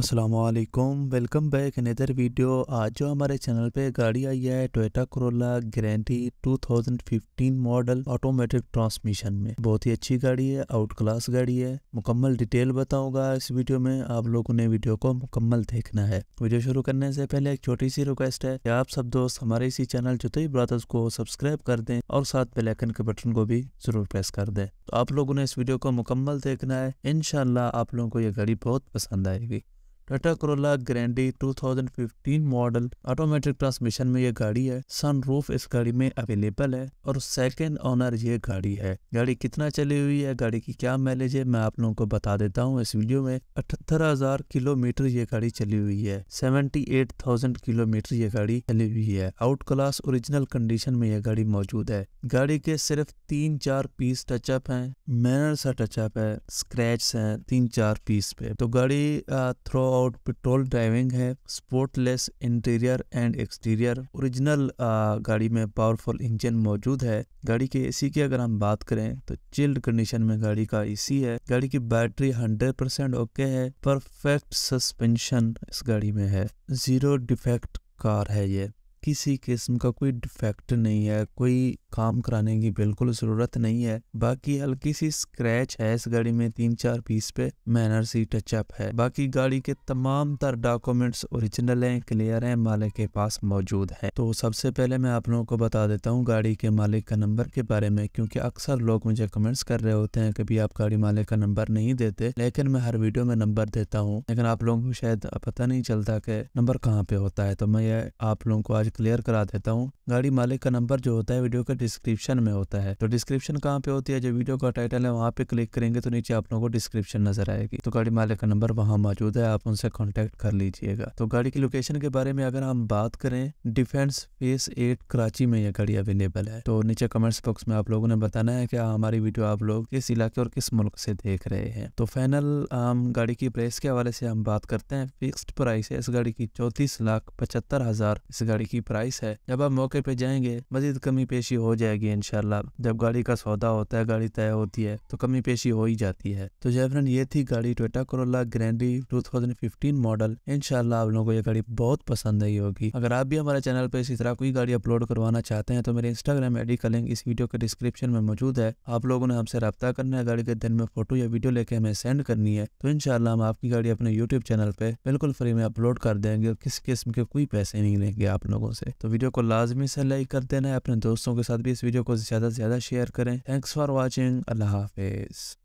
Aslam welcome back another video आज जो हमारे चैनल पे गाड़ी आई है Toyota Corolla Grande 2015 model automatic transmission में बहुत ही अच्छी गाड़ी है आउट क्लास गाड़ी है मुकम्मल डिटेल बताऊंगा इस वीडियो में आप लोगों ने वीडियो को मुकम्मल देखना है वीडियो शुरू करने से पहले एक छोटी सी रिक्वेस्ट है आप सब दोस्त हमारे इसी चैनल जुतई ब्रादर्स को सब्सक्राइब कर दें और साथ बेलाइकन के बटन को भी जरूर प्रेस कर दें तो आप लोगों ने इस वीडियो को मुकम्मल देखना है इनशाला आप लोगों को ये गाड़ी बहुत पसंद आएगी Tata Corolla Grande 2015 model automatic transmission में यह गाड़ी है सनरूफ इस गाड़ी में अवेलेबल है और सेकंड ऑनर ये गाड़ी है गाड़ी कितना चली हुई है गाड़ी की क्या माइलेज है मैं आप लोगों को बता देता हूँ इस वीडियो में अठहत्तर हजार किलोमीटर ये गाड़ी चली हुई है सेवेंटी एट थाउजेंड किलोमीटर ये गाड़ी चली हुई है आउट क्लास ओरिजिनल कंडीशन में यह गाड़ी मौजूद है गाड़ी के सिर्फ तीन चार पीस टचअप है मैनर सा टचअप है स्क्रेच है तीन चार पीस पे तो गाड़ी थ्रो और पेट्रोल ड्राइविंग है spotless interior and exterior original गाड़ी में पावरफुल इंजन मौजूद है गाड़ी के एसी की अगर हम बात करें तो चिल्ड कंडीशन में गाड़ी का एसी है गाड़ी की बैटरी हंड्रेड परसेंट ओके है परफेक्ट सस्पेंशन इस गाड़ी में है जीरो डिफेक्ट कार है ये किसी किस्म का कोई डिफेक्ट नहीं है कोई काम कराने की बिल्कुल ज़रूरत नहीं है बाकी हल्की सी स्क्रैच है इस गाड़ी में तीन चार पीस पे मैनर सी टचअप है बाकी गाड़ी के तमाम तर डॉक्यूमेंट्स ओरिजिनल हैं क्लियर हैं मालिक के पास मौजूद है तो सबसे पहले मैं आप लोगों को बता देता हूँ गाड़ी के मालिक का नंबर के बारे में क्योंकि अक्सर लोग मुझे कमेंट्स कर रहे होते हैं कभी आप गाड़ी मालिक का नंबर नहीं देते लेकिन मैं हर वीडियो में नंबर देता हूँ लेकिन आप लोगों को शायद पता नहीं चलता कि नंबर कहाँ पे होता है तो मैं आप लोगों को आज क्लियर करा देता हूँ गाड़ी मालिक का नंबर जो होता है वीडियो का डिस्क्रिप्शन में होता है तो डिस्क्रिप्शन कहाँ पे होती है जो वीडियो का टाइटल है वहाँ पे क्लिक करेंगे तो नीचे आप लोगों को डिस्क्रिप्शन नजर आएगी तो गाड़ी मालिक का नंबर वहाँ मौजूद है आप उनसे कॉन्टेक्ट कर लीजिएगा तो गाड़ी की लोकेशन के बारे में अगर हम बात करें डिफेंस फेस एट कराची में यह गाड़ी अवेलेबल है तो नीचे कमेंट्स बॉक्स में आप लोगों ने बताना है कि हमारी वीडियो आप लोग किस इलाके और किस मुल्क से देख रहे हैं तो फाइनल हम गाड़ी की प्राइस के हवाले से हम बात करते हैं फिक्स्ड प्राइस है इस गाड़ी की चौंतीस लाख पचहत्तर हजार इस गाड़ी की प्राइस है जब आप मौके पे जाएंगे मजीद कमी पेशी हो जाएगी इनशाला जब गाड़ी का सौदा होता है गाड़ी तय होती है तो कमी पेशी हो ही जाती है तो जयफ्रेंड ये थी गाड़ी टोटा करोला ग्रैंडी टू मॉडल इनशाला आप लोगों को यह गाड़ी बहुत पसंद आई होगी अगर आप भी हमारे चैनल पर इसी तरह कोई गाड़ी अपलोड करवाना चाहते हैं तो मेरे इंस्टाग्राम आईडी का लिंक इस वीडियो के डिस्क्रिप्शन में मौजूद है आप लोगों ने हमसे रब्ता करना है गाड़ी के दिन में फोटो या वीडियो लेके हमें सेंड करनी है तो इनशाला हम आपकी गाड़ी अपने यूट्यूब चैनल पे बिल्कुल फ्री में अपलोड कर देंगे और किस किस्म के कोई पैसे नहीं लेंगे आप लोगों दोस्तों से तो वीडियो को लाजमी से लाइक कर देना है अपने दोस्तों के साथ भी इस वीडियो को ज्यादा से ज्यादा शेयर करें थैंक्स फॉर वॉचिंग अल्लाह हाफिज़